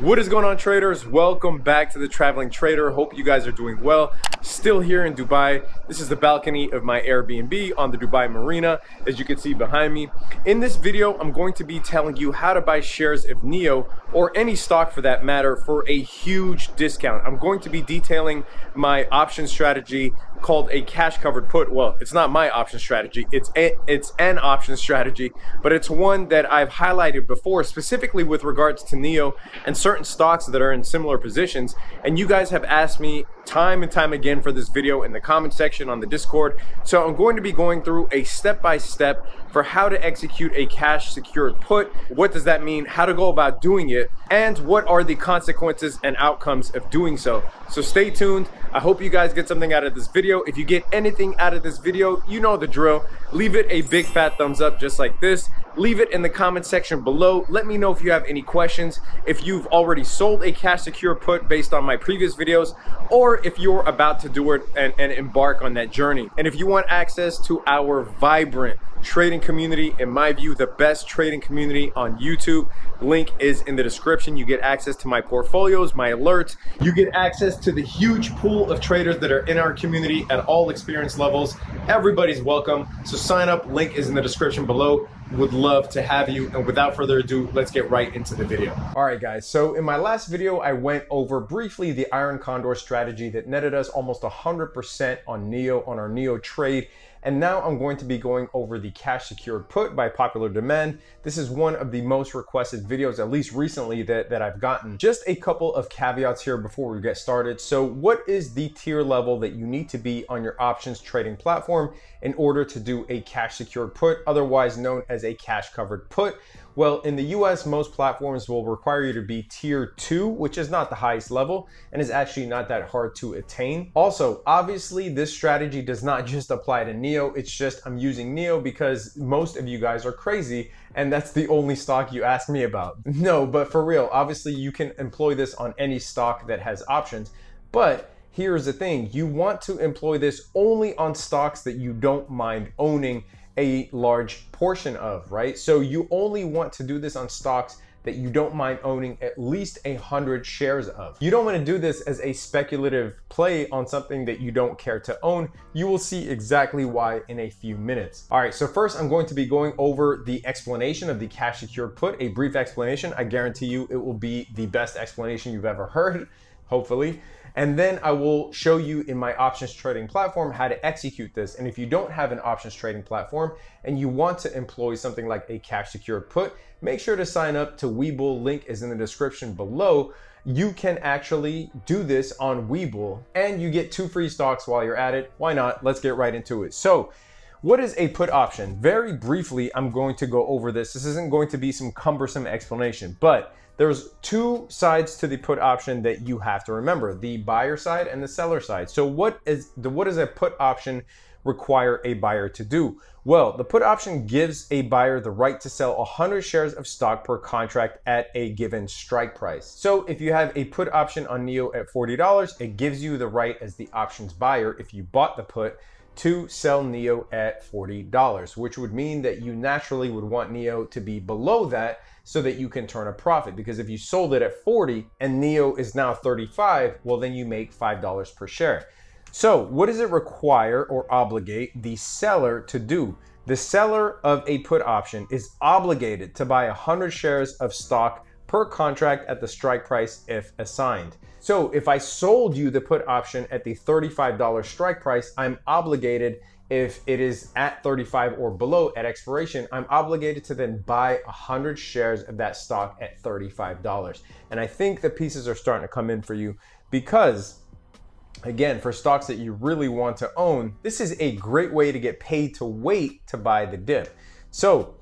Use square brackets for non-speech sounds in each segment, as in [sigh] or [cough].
What is going on traders? Welcome back to the Traveling Trader. Hope you guys are doing well. Still here in Dubai. This is the balcony of my Airbnb on the Dubai Marina, as you can see behind me. In this video, I'm going to be telling you how to buy shares of NEO or any stock for that matter, for a huge discount. I'm going to be detailing my option strategy called a cash covered put. Well, it's not my option strategy. It's a, it's an option strategy, but it's one that I've highlighted before, specifically with regards to Neo and certain stocks that are in similar positions. And you guys have asked me time and time again for this video in the comment section on the Discord. So I'm going to be going through a step by step for how to execute a cash secured put. What does that mean? How to go about doing it it? And what are the consequences and outcomes of doing so? So stay tuned. I hope you guys get something out of this video. If you get anything out of this video, you know the drill. Leave it a big fat thumbs up just like this. Leave it in the comment section below. Let me know if you have any questions, if you've already sold a cash secure put based on my previous videos, or if you're about to do it and, and embark on that journey. And if you want access to our vibrant trading community. In my view, the best trading community on YouTube. Link is in the description. You get access to my portfolios, my alerts. You get access to the huge pool of traders that are in our community at all experience levels. Everybody's welcome. So sign up. Link is in the description below. Would love to have you. And without further ado, let's get right into the video. All right, guys. So in my last video, I went over briefly the iron condor strategy that netted us almost 100% on NEO on our NEO trade. And now I'm going to be going over the cash secured put by popular demand. This is one of the most requested videos, at least recently, that, that I've gotten. Just a couple of caveats here before we get started. So what is the tier level that you need to be on your options trading platform in order to do a cash secured put, otherwise known as a cash covered put? Well, in the US, most platforms will require you to be tier two, which is not the highest level and is actually not that hard to attain. Also, obviously this strategy does not [laughs] just apply to near Neo. It's just I'm using Neo because most of you guys are crazy and that's the only stock you ask me about. [laughs] No, but for real, obviously you can employ this on any stock that has options, but here's the thing, you want to employ this only on stocks that you don't mind owning a large portion of, right? So you only want to do this on stocks that you don't mind owning at least a hundred shares of. You don't want to do this as a speculative play on something that you don't care to own. You will see exactly why in a few minutes. All right, so first I'm going to be going over the explanation of the cash secured put, a brief explanation. I guarantee you it will be the best explanation you've ever heard, [laughs] hopefully. And then I will show you in my options trading platform how to execute this. And if you don't have an options trading platform and you want to employ something like a cash secured put, make sure to sign up to Webull. Link is in the description below. You can actually do this on Webull and you get two free stocks while you're at it. Why not? Let's get right into it. So what is a put option? Very briefly, I'm going to go over this. This isn't going to be some cumbersome explanation, but there's two sides to the put option that you have to remember, the buyer side and the seller side. So what is the what does a put option require a buyer to do? Well, the put option gives a buyer the right to sell 100 shares of stock per contract at a given strike price. So if you have a put option on NEO at $40, it gives you the right as the options buyer if you bought the put to sell NEO at $40, which would mean that you naturally would want NEO to be below that so that you can turn a profit. Because if you sold it at 40 and NEO is now 35, well, then you make $5 per share. So what does it require or obligate the seller to do? The seller of a put option is obligated to buy 100 shares of stock per contract at the strike price if assigned. So if I sold you the put option at the $35 strike price, I'm obligated if it is at 35 or below at expiration, I'm obligated to then buy 100 shares of that stock at $35. And I think the pieces are starting to come in for you because, again, for stocks that you really want to own, this is a great way to get paid to wait to buy the dip. So,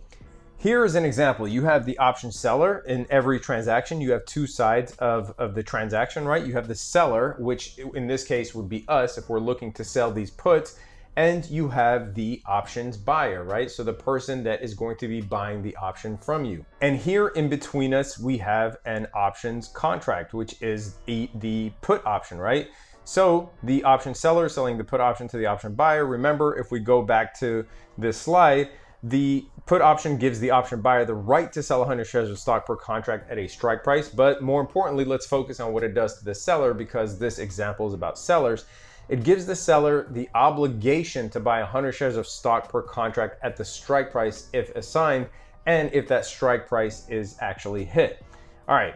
here is an example. You have the option seller in every transaction. You have two sides of, of the transaction, right? You have the seller, which in this case would be us if we're looking to sell these puts and you have the options buyer, right? So the person that is going to be buying the option from you. And here in between us, we have an options contract, which is the, the put option, right? So the option seller selling the put option to the option buyer. Remember, if we go back to this slide, the put option gives the option buyer the right to sell 100 shares of stock per contract at a strike price. But more importantly, let's focus on what it does to the seller because this example is about sellers. It gives the seller the obligation to buy 100 shares of stock per contract at the strike price if assigned and if that strike price is actually hit. All right,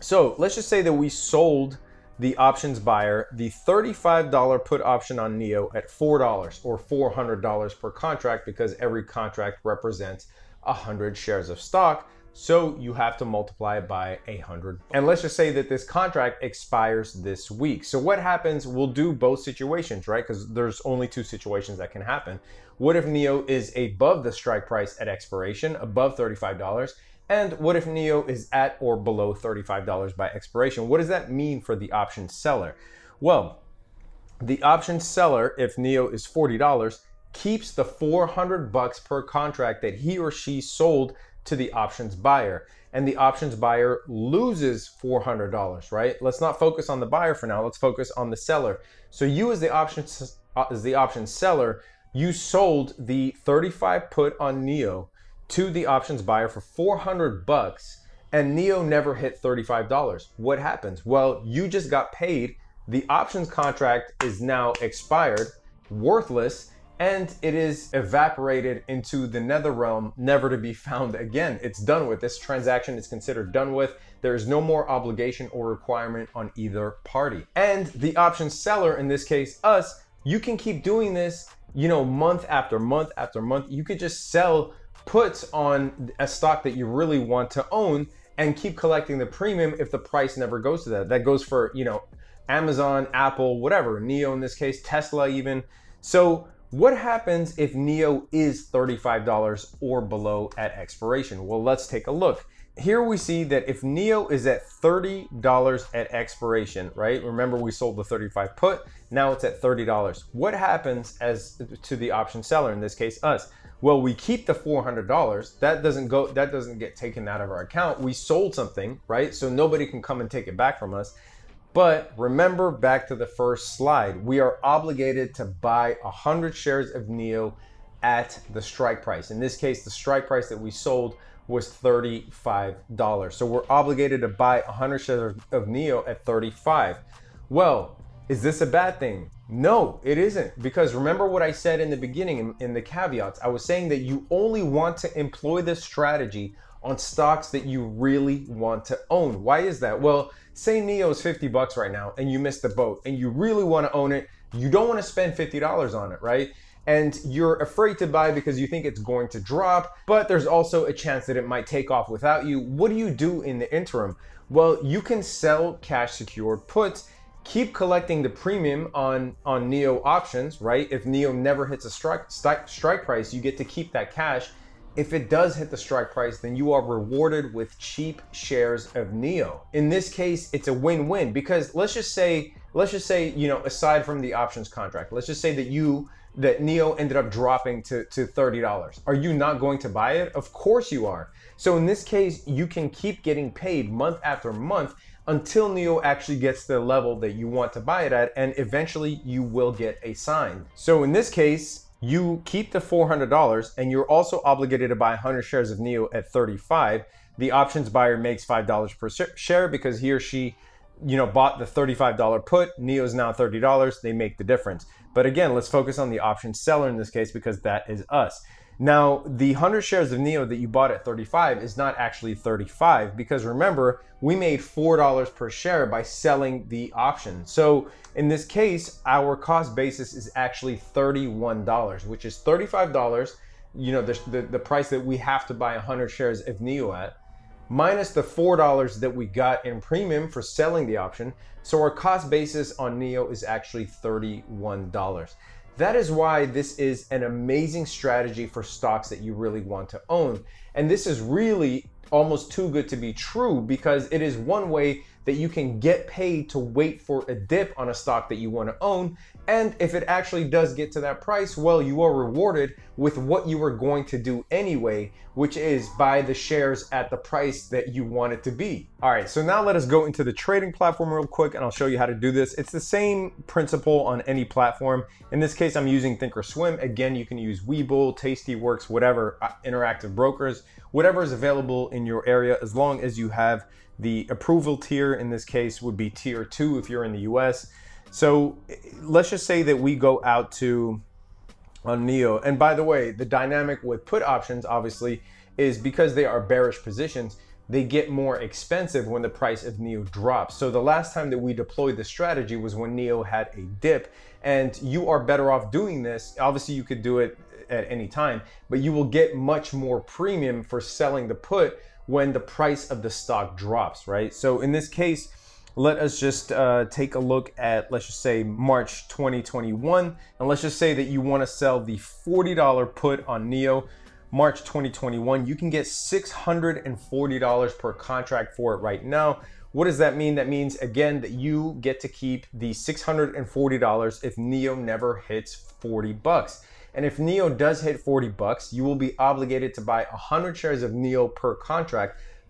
so let's just say that we sold the options buyer the $35 put option on NEO at $4 or $400 per contract because every contract represents 100 shares of stock. So you have to multiply it by 100. And let's just say that this contract expires this week. So what happens, we'll do both situations, right? Because there's only two situations that can happen. What if NEO is above the strike price at expiration, above $35? And what if NEO is at or below $35 by expiration? What does that mean for the option seller? Well, the option seller, if NEO is $40, keeps the 400 bucks per contract that he or she sold to the options buyer and the options buyer loses $400, right? Let's not focus on the buyer for now. Let's focus on the seller. So you as the options uh, as the option seller, you sold the 35 put on Neo to the options buyer for 400 bucks and Neo never hit $35. What happens? Well, you just got paid. The options contract is now expired, worthless, and it is evaporated into the nether realm, never to be found again. It's done with. This transaction is considered done with. There is no more obligation or requirement on either party. And the option seller, in this case us, you can keep doing this, you know, month after month after month. You could just sell puts on a stock that you really want to own and keep collecting the premium if the price never goes to that. That goes for, you know, Amazon, Apple, whatever, Neo in this case, Tesla even. So what happens if NEO is $35 or below at expiration? Well, let's take a look. Here we see that if NEO is at $30 at expiration, right? Remember we sold the 35 put, now it's at $30. What happens as to the option seller, in this case us? Well, we keep the $400. That doesn't go that doesn't get taken out of our account. We sold something, right? So nobody can come and take it back from us. But remember back to the first slide, we are obligated to buy 100 shares of NEO at the strike price. In this case, the strike price that we sold was $35. So we're obligated to buy 100 shares of NEO at 35. Well, is this a bad thing? No, it isn't. Because remember what I said in the beginning in, in the caveats, I was saying that you only want to employ this strategy on stocks that you really want to own. Why is that? Well, Say Neo is 50 bucks right now and you missed the boat and you really want to own it, you don't want to spend $50 on it, right? And you're afraid to buy because you think it's going to drop, but there's also a chance that it might take off without you. What do you do in the interim? Well, you can sell cash secured puts keep collecting the premium on on neo options right if neo never hits a strike strike price you get to keep that cash if it does hit the strike price, then you are rewarded with cheap shares of NEO. In this case, it's a win-win because let's just say, let's just say, you know, aside from the options contract, let's just say that you that Neo ended up dropping to, to $30. Are you not going to buy it? Of course you are. So in this case, you can keep getting paid month after month until Neo actually gets the level that you want to buy it at, and eventually you will get a sign. So in this case, you keep the $400 and you're also obligated to buy 100 shares of Neo at 35. The options buyer makes $5 per share because he or she you know bought the $35 put, Neo is now $30, they make the difference. But again, let's focus on the option seller in this case because that is us. Now, the 100 shares of NEO that you bought at 35 is not actually 35 because remember, we made $4 per share by selling the option. So in this case, our cost basis is actually $31, which is $35, you know, the, the, the price that we have to buy 100 shares of NEO at, minus the $4 that we got in premium for selling the option. So our cost basis on NEO is actually $31. That is why this is an amazing strategy for stocks that you really want to own. And this is really almost too good to be true because it is one way that you can get paid to wait for a dip on a stock that you want to own and if it actually does get to that price, well, you are rewarded with what you were going to do anyway, which is buy the shares at the price that you want it to be. All right, so now let us go into the trading platform real quick and I'll show you how to do this. It's the same principle on any platform. In this case, I'm using Thinkorswim. Again, you can use Webull, Tastyworks, whatever, uh, interactive brokers, whatever is available in your area, as long as you have the approval tier, in this case would be tier two if you're in the US. So let's just say that we go out to on Neo. And by the way, the dynamic with put options obviously is because they are bearish positions, they get more expensive when the price of Neo drops. So the last time that we deployed the strategy was when Neo had a dip and you are better off doing this. Obviously you could do it at any time, but you will get much more premium for selling the put when the price of the stock drops, right? So in this case, let us just uh, take a look at, let's just say March 2021. And let's just say that you wanna sell the $40 put on NEO, March 2021. You can get $640 per contract for it right now. What does that mean? That means, again, that you get to keep the $640 if NEO never hits 40 bucks. And if NEO does hit 40 bucks, you will be obligated to buy 100 shares of NEO per contract,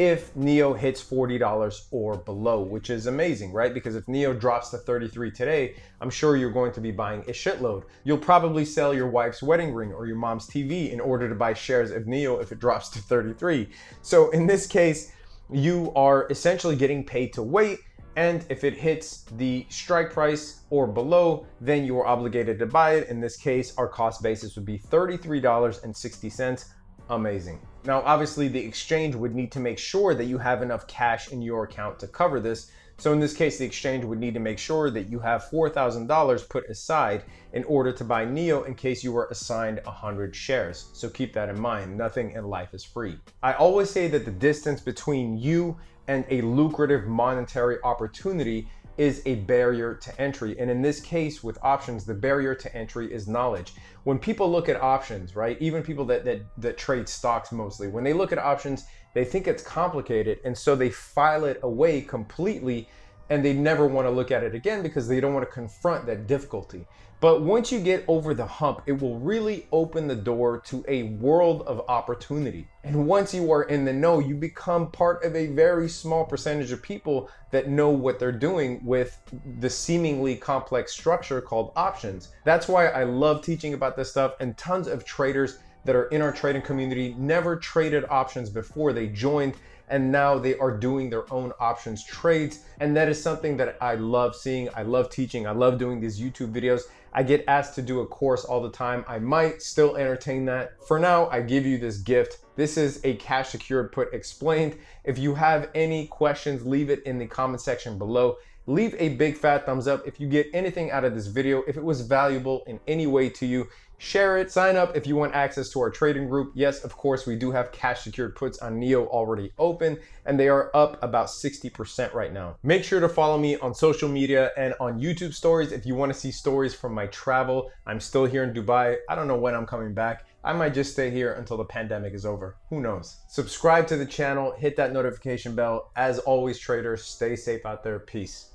if Neo hits $40 or below, which is amazing, right? Because if Neo drops to 33 today, I'm sure you're going to be buying a shitload. You'll probably sell your wife's wedding ring or your mom's TV in order to buy shares of Neo if it drops to 33. So in this case, you are essentially getting paid to wait. And if it hits the strike price or below, then you are obligated to buy it. In this case, our cost basis would be $33.60. Amazing. Now, obviously, the exchange would need to make sure that you have enough cash in your account to cover this. So, in this case, the exchange would need to make sure that you have $4,000 put aside in order to buy NEO in case you were assigned 100 shares. So, keep that in mind. Nothing in life is free. I always say that the distance between you and a lucrative monetary opportunity is a barrier to entry. And in this case, with options, the barrier to entry is knowledge. When people look at options, right, even people that, that, that trade stocks mostly, when they look at options, they think it's complicated. And so they file it away completely and they never want to look at it again because they don't want to confront that difficulty. But once you get over the hump, it will really open the door to a world of opportunity. And once you are in the know, you become part of a very small percentage of people that know what they're doing with the seemingly complex structure called options. That's why I love teaching about this stuff, and tons of traders that are in our trading community never traded options before they joined and now they are doing their own options trades. And that is something that I love seeing. I love teaching. I love doing these YouTube videos. I get asked to do a course all the time. I might still entertain that. For now, I give you this gift. This is a cash secured put explained. If you have any questions, leave it in the comment section below. Leave a big fat thumbs up if you get anything out of this video, if it was valuable in any way to you. Share it, sign up if you want access to our trading group. Yes, of course, we do have cash secured puts on NEO already open, and they are up about 60% right now. Make sure to follow me on social media and on YouTube stories if you want to see stories from my travel. I'm still here in Dubai. I don't know when I'm coming back. I might just stay here until the pandemic is over. Who knows? Subscribe to the channel, hit that notification bell. As always, traders, stay safe out there. Peace.